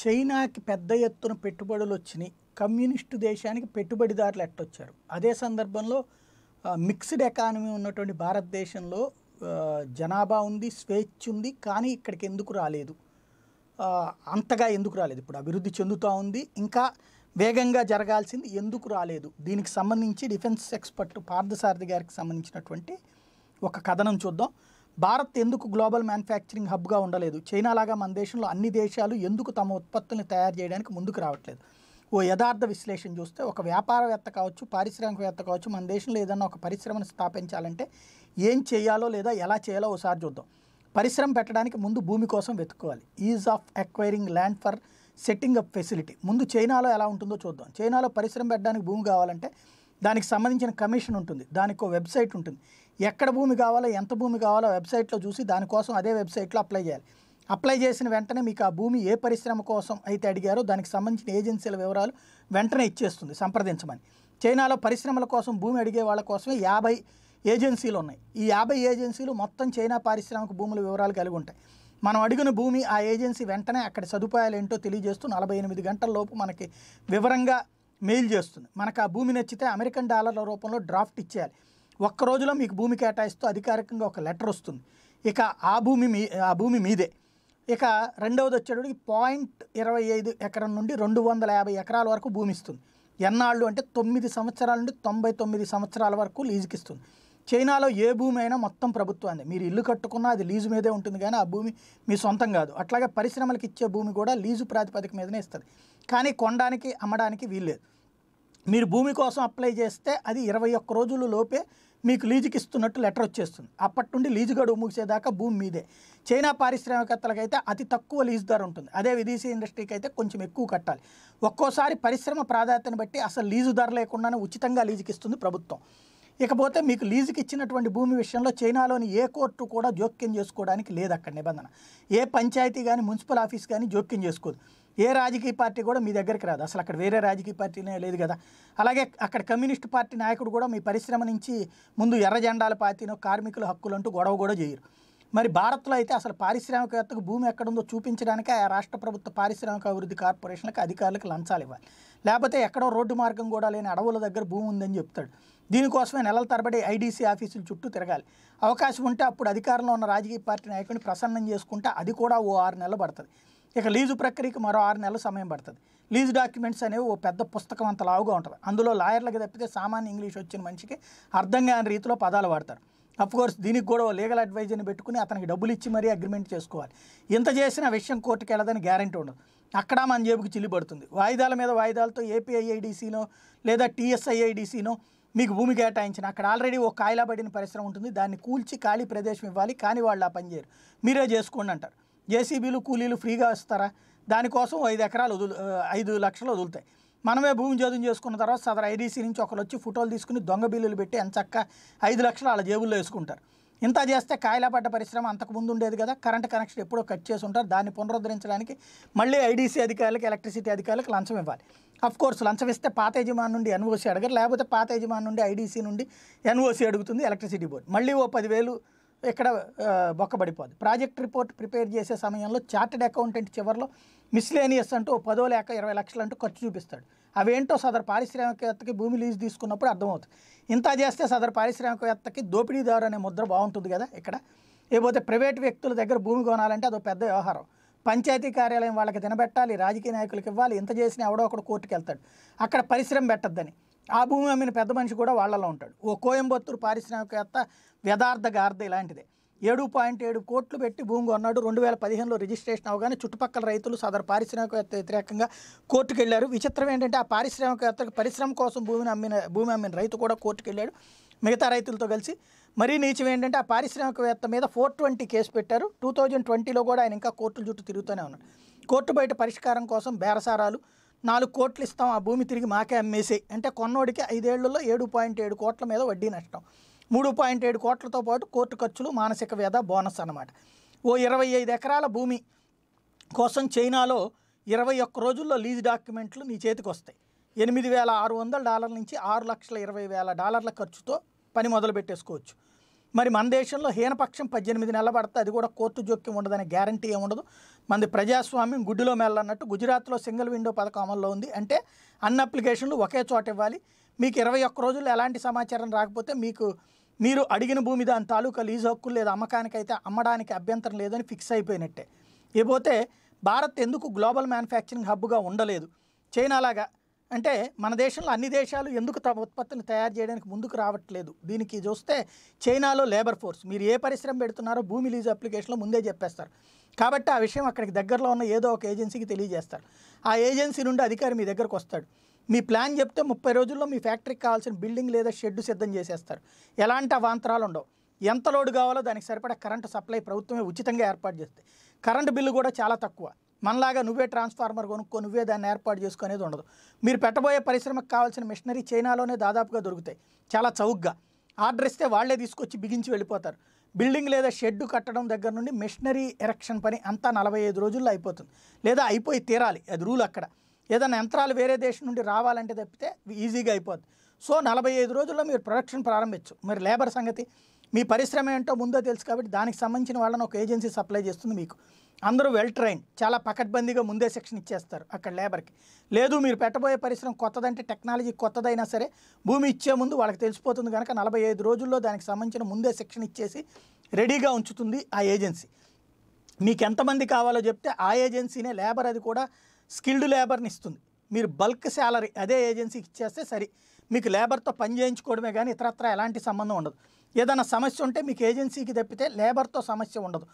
చైనాకి పెద్ద ఎత్తున పెట్టుబడులు వచ్చినాయి కమ్యూనిస్టు దేశానికి పెట్టుబడిదారులు ఎట్టొచ్చారు అదే సందర్భంలో మిక్స్డ్ ఎకానమీ ఉన్నటువంటి భారతదేశంలో జనాభా ఉంది స్వేచ్ఛ ఉంది కానీ ఇక్కడికి ఎందుకు రాలేదు అంతగా ఎందుకు రాలేదు ఇప్పుడు అభివృద్ధి చెందుతూ ఉంది ఇంకా వేగంగా జరగాల్సింది ఎందుకు రాలేదు దీనికి సంబంధించి డిఫెన్స్ ఎక్స్పర్ట్ పార్థసారథి గారికి సంబంధించినటువంటి ఒక కథనం చూద్దాం భారత్ ఎందుకు గ్లోబల్ మ్యానుఫ్యాక్చరింగ్ హబ్గా ఉండలేదు చైనా లాగా మన దేశంలో అన్ని దేశాలు ఎందుకు తమ ఉత్పత్తుల్ని తయారు చేయడానికి ముందుకు రావట్లేదు ఓ యథార్థ విశ్లేషణ చూస్తే ఒక వ్యాపారవేత్త కావచ్చు పారిశ్రామికవేత్త కావచ్చు మన దేశంలో ఏదైనా ఒక పరిశ్రమను స్థాపించాలంటే ఏం చేయాలో లేదా ఎలా చేయాలో ఒకసారి చూద్దాం పరిశ్రమ పెట్టడానికి ముందు భూమి కోసం వెతుక్కోవాలి is of acquiring land for setting up facility ముందు చైనాలో ఎలా ఉంటుందో చూద్దాం చైనాలో పరిశ్రమ పెట్టడానికి భూమి కావాలంటే దానికి సంబంధించిన కమిషన్ ఉంటుంది దానికి ఒక వెబ్సైట్ ఉంటుంది ఎక్కడ భూమి కావాలో ఎంత భూమి కావాలో వెబ్సైట్లో చూసి దానికోసం అదే వెబ్సైట్లో అప్లై చేయాలి అప్లై చేసిన వెంటనే మీకు ఆ భూమి ఏ పరిశ్రమ కోసం అయితే అడిగారో దానికి సంబంధించిన ఏజెన్సీల వివరాలు వెంటనే ఇచ్చేస్తుంది సంప్రదించమని చైనాలో పరిశ్రమల కోసం భూమి అడిగే వాళ్ళ కోసమే యాభై ఏజెన్సీలు ఉన్నాయి ఈ యాభై ఏజెన్సీలు మొత్తం చైనా పారిశ్రామిక భూముల వివరాలు కలిగి ఉంటాయి మనం అడిగిన భూమి ఆ ఏజెన్సీ వెంటనే అక్కడ సదుపాయాలు ఏంటో తెలియజేస్తూ నలభై ఎనిమిది గంటల లోపు మనకి వివరంగా మెయిల్ చేస్తుంది మనకు ఆ భూమి నచ్చితే అమెరికన్ డాలర్ల రూపంలో డ్రాఫ్ట్ ఇచ్చేయాలి ఒక్క రోజులో మీకు భూమి కేటాయిస్తూ అధికారికంగా ఒక లెటర్ వస్తుంది ఇక ఆ భూమి మీ ఆ భూమి మీదే ఇక రెండవది వచ్చేటప్పటికి పాయింట్ ఇరవై ఐదు ఎకరం నుండి రెండు వందల యాభై ఎకరాల వరకు భూమి ఇస్తుంది ఎన్నాళ్ళు అంటే తొమ్మిది సంవత్సరాల నుండి తొంభై తొమ్మిది సంవత్సరాల వరకు లీజుకి ఇస్తుంది చైనాలో ఏ భూమి అయినా మొత్తం ప్రభుత్వాన్ని మీరు ఇల్లు కట్టుకున్నా అది లీజు మీదే ఉంటుంది కానీ ఆ భూమి మీ సొంతం కాదు అట్లాగే పరిశ్రమలకు ఇచ్చే భూమి కూడా లీజు ప్రాతిపదిక మీదనే ఇస్తుంది కానీ కొనడానికి అమ్మడానికి వీల్లేదు మీరు భూమి కోసం అప్లై చేస్తే అది ఇరవై ఒక్క రోజుల లోపే మీకు లీజుకి ఇస్తున్నట్టు లెటర్ వచ్చేస్తుంది అప్పటి నుండి లీజు గడువు ముగిసేదాకా భూమి మీదే చైనా పారిశ్రామికవేత్తలకైతే అతి తక్కువ లీజు ధర ఉంటుంది అదే విదేశీ ఇండస్ట్రీకి అయితే కొంచెం ఎక్కువ కట్టాలి ఒక్కోసారి పరిశ్రమ ప్రాధాన్యతను బట్టి అసలు లీజు ధర లేకుండానే ఉచితంగా లీజుకి ఇస్తుంది ప్రభుత్వం ఇకపోతే మీకు లీజుకి ఇచ్చినటువంటి భూమి విషయంలో చైనాలోని ఏ కోర్టు కూడా జోక్యం చేసుకోవడానికి లేదు అక్కడ నిబంధన ఏ పంచాయతీ కానీ మున్సిపల్ ఆఫీస్ కానీ జోక్యం చేసుకోదు ఏ రాజకీయ పార్టీ కూడా మీ దగ్గరికి రాదు అసలు అక్కడ వేరే రాజకీయ పార్టీనే లేదు కదా అలాగే అక్కడ కమ్యూనిస్ట్ పార్టీ నాయకుడు కూడా మీ పరిశ్రమ నుంచి ముందు ఎర్ర జెండాల పార్టీనో కార్మికుల హక్కులంటూ గొడవ కూడా చేయరు మరి భారత్లో అయితే అసలు పారిశ్రామికవేత్తకు భూమి ఎక్కడుందో చూపించడానికే ఆ రాష్ట్ర ప్రభుత్వ పారిశ్రామిక అభివృద్ధి కార్పొరేషన్లకు అధికారులకు లంచాలు ఇవ్వాలి లేకపోతే ఎక్కడో రోడ్డు మార్గం కూడా లేని అడవుల దగ్గర భూమి ఉందని చెప్తాడు దీనికోసమే నెలల తరబడి ఐడీసీ ఆఫీసుల చుట్టూ తిరగాలి అవకాశం ఉంటే అప్పుడు అధికారంలో ఉన్న రాజకీయ పార్టీ నాయకుడిని ప్రసన్నం చేసుకుంటే అది కూడా ఓ ఆరు నెలలు పడుతుంది ఇక లీజు ప్రక్రియకి మరో ఆరు నెలల సమయం పడుతుంది లీజు డాక్యుమెంట్స్ అనేవి ఓ పెద్ద పుస్తకం అంత లావుగా ఉంటుంది అందులో లాయర్లకు తప్పితే సామాన్య ఇంగ్లీష్ వచ్చిన మనిషికి అర్థం కాని రీతిలో పదాలు వాడతారు కోర్స్ దీనికి కూడా లీగల్ అడ్వైజర్ని పెట్టుకుని అతనికి డబ్బులు ఇచ్చి మరీ అగ్రిమెంట్ చేసుకోవాలి ఇంత చేసిన విషయం కోర్టుకి వెళ్ళదని గ్యారంటీ ఉండదు అక్కడ మన జేబుకి చిల్లి పడుతుంది వాయిదాల మీద వాయిదాలతో ఏపీఐఐడిసినో లేదా టీఎస్ఐఐడిసినో మీకు భూమి కేటాయించిన అక్కడ ఆల్రెడీ ఓ కాయలా పడిన పరిశ్రమ ఉంటుంది దాన్ని కూల్చి ఖాళీ ప్రదేశం ఇవ్వాలి కానీ వాళ్ళు ఆ పనిచేయరు మీరే చేసుకోండి అంటారు జేసీబీలు కూలీలు ఫ్రీగా ఇస్తారా దానికోసం ఐదు ఎకరాలు వదులు ఐదు లక్షలు వదులుతాయి మనమే భూమి జోదం చేసుకున్న తర్వాత సదరు ఐడీసీ నుంచి ఒకరు వచ్చి ఫోటోలు తీసుకుని దొంగ బిల్లులు పెట్టి ఎంత చక్క ఐదు లక్షలు వాళ్ళ జేబుల్లో వేసుకుంటారు ఇంత చేస్తే కాయలాపడ్డ పరిశ్రమ అంతకు ముందు ఉండేది కదా కరెంట్ కనెక్షన్ ఎప్పుడో కట్ చేసి ఉంటారు దాన్ని పునరుద్ధరించడానికి మళ్ళీ ఐడీసీ అధికారులకు ఎలక్ట్రిసిటీ అధికారులకు లంచం ఇవ్వాలి అఫ్ కోర్స్ లంచం ఇస్తే పాత యజమాని నుండి ఎన్ఓసీ అడగరు లేకపోతే పాత యజమాని నుండి ఐడీసీ నుండి ఎన్ఓసీ అడుగుతుంది ఎలక్ట్రిసిటీ బోర్డు మళ్ళీ ఓ పదివేలు ఇక్కడ బొక్కబడిపోదు ప్రాజెక్ట్ రిపోర్ట్ ప్రిపేర్ చేసే సమయంలో చార్టెడ్ అకౌంటెంట్ చివరిలో మిస్లేనియస్ అంటూ పదో లేక ఇరవై లక్షలు అంటూ ఖర్చు చూపిస్తాడు అవేంటో సదరు పారిశ్రామికవేత్తకి భూమి లీజు తీసుకున్నప్పుడు అర్థమవుతుంది ఇంత చేస్తే సదరు పారిశ్రామికవేత్తకి దోపిడీదారు అనే ముద్ర బాగుంటుంది కదా ఇక్కడ లేకపోతే ప్రైవేట్ వ్యక్తుల దగ్గర భూమి కొనాలంటే అదో పెద్ద వ్యవహారం పంచాయతీ కార్యాలయం వాళ్ళకి తినబెట్టాలి రాజకీయ నాయకులకు ఇవ్వాలి ఇంత చేసినా ఎవడో ఒకడు కోర్టుకు వెళ్తాడు అక్కడ పరిశ్రమ పెట్టద్దని ఆ భూమి అమ్మిన పెద్ద మనిషి కూడా వాళ్ళలో ఉంటాడు ఓ కోయంబత్తూరు పారిశ్రామికవేత్త వ్యదార్థ గార్ద ఇలాంటిదే ఏడు పాయింట్ ఏడు కోట్లు పెట్టి భూమి కొన్నాడు రెండు వేల పదిహేనులో రిజిస్ట్రేషన్ అవగానే చుట్టుపక్కల రైతులు సదరు పారిశ్రామికవేత్త వ్యతిరేకంగా కోర్టుకు వెళ్ళారు విచిత్రం ఏంటంటే ఆ పారిశ్రామికవేత్తకు పరిశ్రమ కోసం భూమిని అమ్మిన భూమి అమ్మిన రైతు కూడా కోర్టుకు వెళ్ళాడు మిగతా రైతులతో కలిసి మరీ నీచం ఏంటంటే ఆ పారిశ్రామికవేత్త మీద ఫోర్ ట్వంటీ కేసు పెట్టారు టూ థౌజండ్ ట్వంటీలో కూడా ఆయన ఇంకా కోర్టుల చుట్టూ తిరుగుతూనే ఉన్నాడు కోర్టు బయట పరిష్కారం కోసం బేరసారాలు నాలుగు కోట్లు ఇస్తాం ఆ భూమి తిరిగి మాకే అమ్మేసే అంటే కొన్నోడికి ఐదేళ్లలో ఏడు పాయింట్ ఏడు కోట్ల మీద వడ్డీ నష్టం మూడు పాయింట్ ఏడు కోట్లతో పాటు కోర్టు ఖర్చులు మానసిక వ్యధ బోనస్ అనమాట ఓ ఇరవై ఐదు ఎకరాల భూమి కోసం చైనాలో ఇరవై ఒక్క రోజుల్లో లీజ్ డాక్యుమెంట్లు నీ చేతికి వస్తాయి ఎనిమిది వేల ఆరు వందల డాలర్ల నుంచి ఆరు లక్షల ఇరవై వేల డాలర్ల ఖర్చుతో పని మొదలు పెట్టేసుకోవచ్చు మరి మన దేశంలో హీనపక్షం పద్దెనిమిది నెలలు పడితే అది కూడా కోర్టు జోక్యం ఉండదనే గ్యారంటీ ఉండదు మనది ప్రజాస్వామ్యం గుడ్డులో మెల్లన్నట్టు గుజరాత్లో సింగిల్ విండో పథకం అమల్లో ఉంది అంటే అన్ని అప్లికేషన్లు ఒకే చోట ఇవ్వాలి మీకు ఇరవై ఒక్క రోజుల్లో ఎలాంటి సమాచారం రాకపోతే మీకు మీరు అడిగిన భూమి దాని తాలూకా లీజ్ హక్కులు లేదా అమ్మకానికైతే అమ్మడానికి అభ్యంతరం లేదని ఫిక్స్ అయిపోయినట్టే ఇకపోతే భారత్ ఎందుకు గ్లోబల్ మ్యానుఫ్యాక్చరింగ్ హబ్గా ఉండలేదు చైనా లాగా అంటే మన దేశంలో అన్ని దేశాలు ఎందుకు తమ ఉత్పత్తులను తయారు చేయడానికి ముందుకు రావట్లేదు దీనికి చూస్తే చైనాలో లేబర్ ఫోర్స్ మీరు ఏ పరిశ్రమ పెడుతున్నారో భూమి లీజ్ అప్లికేషన్లో ముందే చెప్పేస్తారు కాబట్టి ఆ విషయం అక్కడికి దగ్గరలో ఉన్న ఏదో ఒక ఏజెన్సీకి తెలియజేస్తారు ఆ ఏజెన్సీ నుండి అధికారి మీ దగ్గరకు వస్తాడు మీ ప్లాన్ చెప్తే ముప్పై రోజుల్లో మీ ఫ్యాక్టరీకి కావాల్సిన బిల్డింగ్ లేదా షెడ్ సిద్ధం చేసేస్తారు ఎలాంటి అవాంతరాలు ఉండవు ఎంత లోడ్ కావాలో దానికి సరిపడా కరెంటు సప్లై ప్రభుత్వమే ఉచితంగా ఏర్పాటు చేస్తే కరెంటు బిల్లు కూడా చాలా తక్కువ మనలాగా నువ్వే ట్రాన్స్ఫార్మర్ కొనుక్కో నువ్వే దాన్ని ఏర్పాటు చేసుకునేది ఉండదు మీరు పెట్టబోయే పరిశ్రమకు కావాల్సిన మిషనరీ చైనాలోనే దాదాపుగా దొరుకుతాయి చాలా చౌకగా ఆర్డర్ ఇస్తే వాళ్లే తీసుకొచ్చి బిగించి వెళ్ళిపోతారు బిల్డింగ్ లేదా షెడ్ కట్టడం దగ్గర నుండి మిషనరీ ఎరక్షన్ పని అంతా నలభై ఐదు రోజుల్లో అయిపోతుంది లేదా అయిపోయి తీరాలి అది రూల్ అక్కడ ఏదైనా యంత్రాలు వేరే దేశం నుండి రావాలంటే తప్పితే ఈజీగా అయిపోద్ది సో నలభై ఐదు రోజుల్లో మీరు ప్రొడక్షన్ ప్రారంభించు మరి లేబర్ సంగతి మీ పరిశ్రమ ఏంటో ముందో తెలుసు కాబట్టి దానికి సంబంధించిన వాళ్ళని ఒక ఏజెన్సీ సప్లై చేస్తుంది మీకు అందరూ వెల్ ట్రైన్ చాలా పకడ్బందీగా ముందే సెక్షన్ ఇచ్చేస్తారు అక్కడ లేబర్కి లేదు మీరు పెట్టబోయే పరిశ్రమ కొత్తదంటే టెక్నాలజీ కొత్తదైనా సరే భూమి ఇచ్చే ముందు వాళ్ళకి తెలిసిపోతుంది కనుక నలభై ఐదు రోజుల్లో దానికి సంబంధించిన ముందే సెక్షన్ ఇచ్చేసి రెడీగా ఉంచుతుంది ఆ ఏజెన్సీ మీకు ఎంతమంది కావాలో చెప్తే ఆ ఏజెన్సీనే లేబర్ అది కూడా స్కిల్డ్ లేబర్ని ఇస్తుంది మీరు బల్క్ శాలరీ అదే ఏజెన్సీకి ఇచ్చేస్తే సరి మీకు లేబర్తో పని చేయించుకోవడమే కానీ ఇతరత్ర ఎలాంటి సంబంధం ఉండదు ఏదైనా సమస్య ఉంటే మీకు ఏజెన్సీకి తప్పితే లేబర్తో సమస్య ఉండదు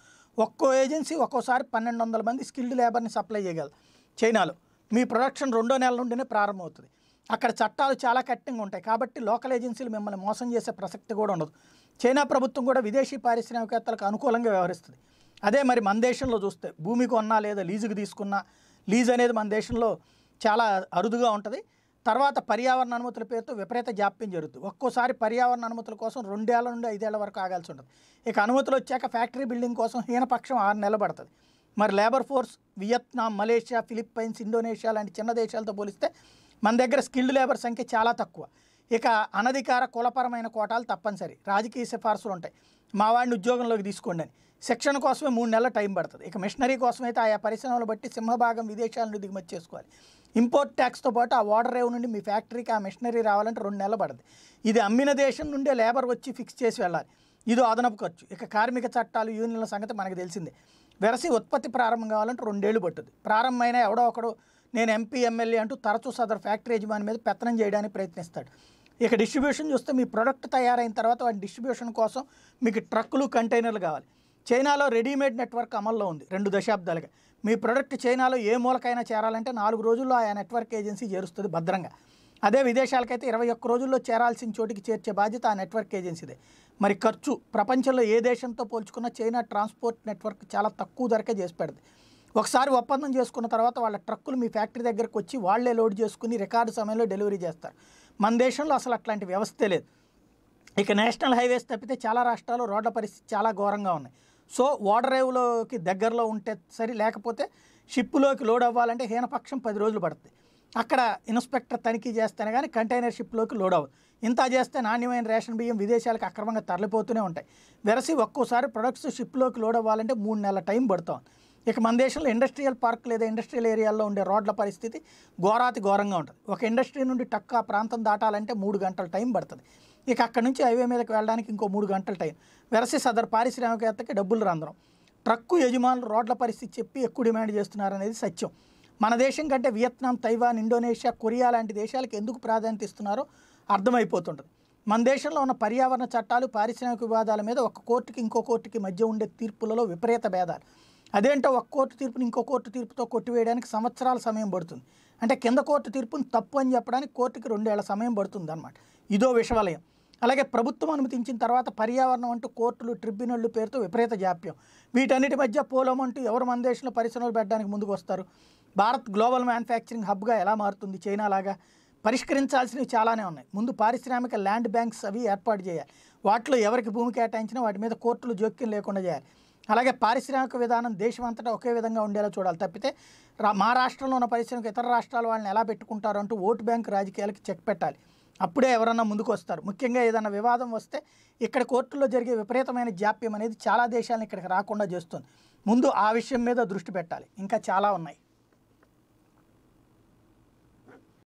ఒక్కో ఏజెన్సీ ఒక్కోసారి పన్నెండు వందల మంది స్కిల్డ్ లేబర్ని సప్లై చేయగలదు చైనాలో మీ ప్రొడక్షన్ రెండో నెల నుండినే ప్రారంభమవుతుంది అక్కడ చట్టాలు చాలా కఠినంగా ఉంటాయి కాబట్టి లోకల్ ఏజెన్సీలు మిమ్మల్ని మోసం చేసే ప్రసక్తి కూడా ఉండదు చైనా ప్రభుత్వం కూడా విదేశీ పారిశ్రామికవేత్తలకు అనుకూలంగా వ్యవహరిస్తుంది అదే మరి మన దేశంలో చూస్తే భూమి కొన్నా లేదా లీజుకు తీసుకున్నా లీజ్ అనేది మన దేశంలో చాలా అరుదుగా ఉంటుంది తర్వాత పర్యావరణ అనుమతుల పేరుతో విపరీత జాప్యం జరుగుతుంది ఒక్కోసారి పర్యావరణ అనుమతుల కోసం రెండేళ్ల నుండి ఐదేళ్ల వరకు ఆగాల్సి ఉంటుంది ఇక అనుమతులు వచ్చాక ఫ్యాక్టరీ బిల్డింగ్ కోసం హీనపక్షం ఆరు నెలలు పడుతుంది మరి labour force Vietnam Malaysia Philippines Indonesia లాంటి చిన్న దేశాలతో పోలిస్తే మన దగ్గర స్కిల్డ్ లేబర్ సంఖ్య చాలా తక్కువ ఇక అనధికార కులపరమైన కోటాలు తప్పనిసరి రాజకీయ సిఫార్సులు ఉంటాయి మా వాడిని ఉద్యోగంలోకి తీసుకోండి అని శిక్షణ కోసమే మూడు నెలల టైం పడుతుంది ఇక మిషనరీ కోసమైతే ఆయా పరిశ్రమలు బట్టి సింహభాగం విదేశాల నుండి దిగుమతి చేసుకోవాలి ఇంపోర్ట్ ట్యాక్స్తో పాటు ఆ వాటర్ రేవ్ నుండి మీ ఫ్యాక్టరీకి ఆ మిషనరీ రావాలంటే రెండు నెలలు పడదు ఇది అమ్మిన దేశం నుండే లేబర్ వచ్చి ఫిక్స్ చేసి వెళ్ళాలి ఇది అదనపు ఖర్చు ఇక కార్మిక చట్టాలు యూనియన్ల సంగతి మనకు తెలిసిందే వెరసి ఉత్పత్తి ప్రారంభం కావాలంటే రెండేళ్లు పట్టుద్ది ప్రారంభమైన ఎవడో ఒకడు నేను ఎంపీ ఎమ్మెల్యే అంటూ తరచూ సదరు ఫ్యాక్టరీ యజమాని మీద పెత్తనం చేయడానికి ప్రయత్నిస్తాడు ఇక డిస్ట్రిబ్యూషన్ చూస్తే మీ ప్రొడక్ట్ తయారైన తర్వాత వాటి డిస్ట్రిబ్యూషన్ కోసం మీకు ట్రక్కులు కంటైనర్లు కావాలి చైనాలో రెడీమేడ్ నెట్వర్క్ అమల్లో ఉంది రెండు దశాబ్దాలుగా మీ ప్రొడక్ట్ చైనాలో ఏ మూలకైనా చేరాలంటే నాలుగు రోజుల్లో ఆయా నెట్వర్క్ ఏజెన్సీ చేరుస్తుంది భద్రంగా అదే విదేశాలకైతే ఇరవై ఒక్క రోజుల్లో చేరాల్సిన చోటికి చేర్చే బాధ్యత ఆ నెట్వర్క్ ఏజెన్సీదే మరి ఖర్చు ప్రపంచంలో ఏ దేశంతో పోల్చుకున్నా చైనా ట్రాన్స్పోర్ట్ నెట్వర్క్ చాలా తక్కువ ధరకే చేసి పెడది ఒకసారి ఒప్పందం చేసుకున్న తర్వాత వాళ్ళ ట్రక్కులు మీ ఫ్యాక్టరీ దగ్గరకు వచ్చి వాళ్లే లోడ్ చేసుకుని రికార్డు సమయంలో డెలివరీ చేస్తారు మన దేశంలో అసలు అట్లాంటి వ్యవస్థే లేదు ఇక నేషనల్ హైవేస్ తప్పితే చాలా రాష్ట్రాల్లో రోడ్ల పరిస్థితి చాలా ఘోరంగా ఉన్నాయి సో ఓడరేవులోకి దగ్గరలో ఉంటే సరి లేకపోతే షిప్లోకి లోడ్ అవ్వాలంటే హీనపక్షం పది రోజులు పడుతుంది అక్కడ ఇన్స్పెక్టర్ తనిఖీ చేస్తేనే కానీ కంటైనర్ షిప్లోకి లోడ్ అవ్వదు ఇంత చేస్తే నాణ్యమైన రేషన్ బియ్యం విదేశాలకు అక్రమంగా తరలిపోతూనే ఉంటాయి వెరసి ఒక్కోసారి ప్రొడక్ట్స్ షిప్లోకి లోడ్ అవ్వాలంటే మూడు నెలల టైం పడుతుంది ఇక మన దేశంలో ఇండస్ట్రియల్ పార్క్ లేదా ఇండస్ట్రియల్ ఏరియాల్లో ఉండే రోడ్ల పరిస్థితి ఘోరాతి ఘోరంగా ఉంటుంది ఒక ఇండస్ట్రీ నుండి టక్కా ప్రాంతం దాటాలంటే మూడు గంటల టైం పడుతుంది ఇక అక్కడి నుంచి హైవే మీదకి వెళ్ళడానికి ఇంకో మూడు గంటల టైం వెరసి సదర్ పారిశ్రామికవేత్తకి డబ్బులు రంధ్రం ట్రక్కు యజమానులు రోడ్ల పరిస్థితి చెప్పి ఎక్కువ డిమాండ్ చేస్తున్నారనేది సత్యం మన దేశం కంటే వియత్నాం తైవాన్ ఇండోనేషియా కొరియా లాంటి దేశాలకు ఎందుకు ప్రాధాన్యత ఇస్తున్నారో అర్థమైపోతుంటుంది మన దేశంలో ఉన్న పర్యావరణ చట్టాలు పారిశ్రామిక వివాదాల మీద ఒక కోర్టుకి ఇంకో కోర్టుకి మధ్య ఉండే తీర్పులలో విపరీత భేదాలు అదేంటో ఒక కోర్టు తీర్పుని ఇంకో కోర్టు తీర్పుతో కొట్టివేయడానికి సంవత్సరాల సమయం పడుతుంది అంటే కింద కోర్టు తీర్పుని తప్పు అని చెప్పడానికి కోర్టుకి రెండేళ్ల సమయం పడుతుంది అనమాట ఇదో విషవలయం అలాగే ప్రభుత్వం అనుమతించిన తర్వాత పర్యావరణం అంటూ కోర్టులు ట్రిబ్యునళ్ళు పేరుతో విపరీత జాప్యం వీటన్నిటి మధ్య పోలం అంటూ ఎవరు మన దేశంలో పరిశ్రమలు పెట్టడానికి ముందుకు వస్తారు భారత్ గ్లోబల్ మ్యానుఫ్యాక్చరింగ్ హబ్గా ఎలా మారుతుంది చైనా లాగా పరిష్కరించాల్సినవి చాలానే ఉన్నాయి ముందు పారిశ్రామిక ల్యాండ్ బ్యాంక్స్ అవి ఏర్పాటు చేయాలి వాటిలో ఎవరికి భూమి కేటాయించినా వాటి మీద కోర్టులు జోక్యం లేకుండా చేయాలి అలాగే పారిశ్రామిక విధానం దేశం అంతటా ఒకే విధంగా ఉండేలా చూడాలి తప్పితే మా రాష్ట్రంలో ఉన్న పరిశ్రమకు ఇతర రాష్ట్రాల వాళ్ళని ఎలా పెట్టుకుంటారు అంటూ ఓటు బ్యాంక్ రాజకీయాలకు చెక్ పెట్టాలి అప్పుడే ఎవరన్నా ముందుకు వస్తారు ముఖ్యంగా ఏదైనా వివాదం వస్తే ఇక్కడ కోర్టులో జరిగే విపరీతమైన జాప్యం అనేది చాలా దేశాలను ఇక్కడికి రాకుండా చేస్తుంది ముందు ఆ విషయం మీద దృష్టి పెట్టాలి ఇంకా చాలా ఉన్నాయి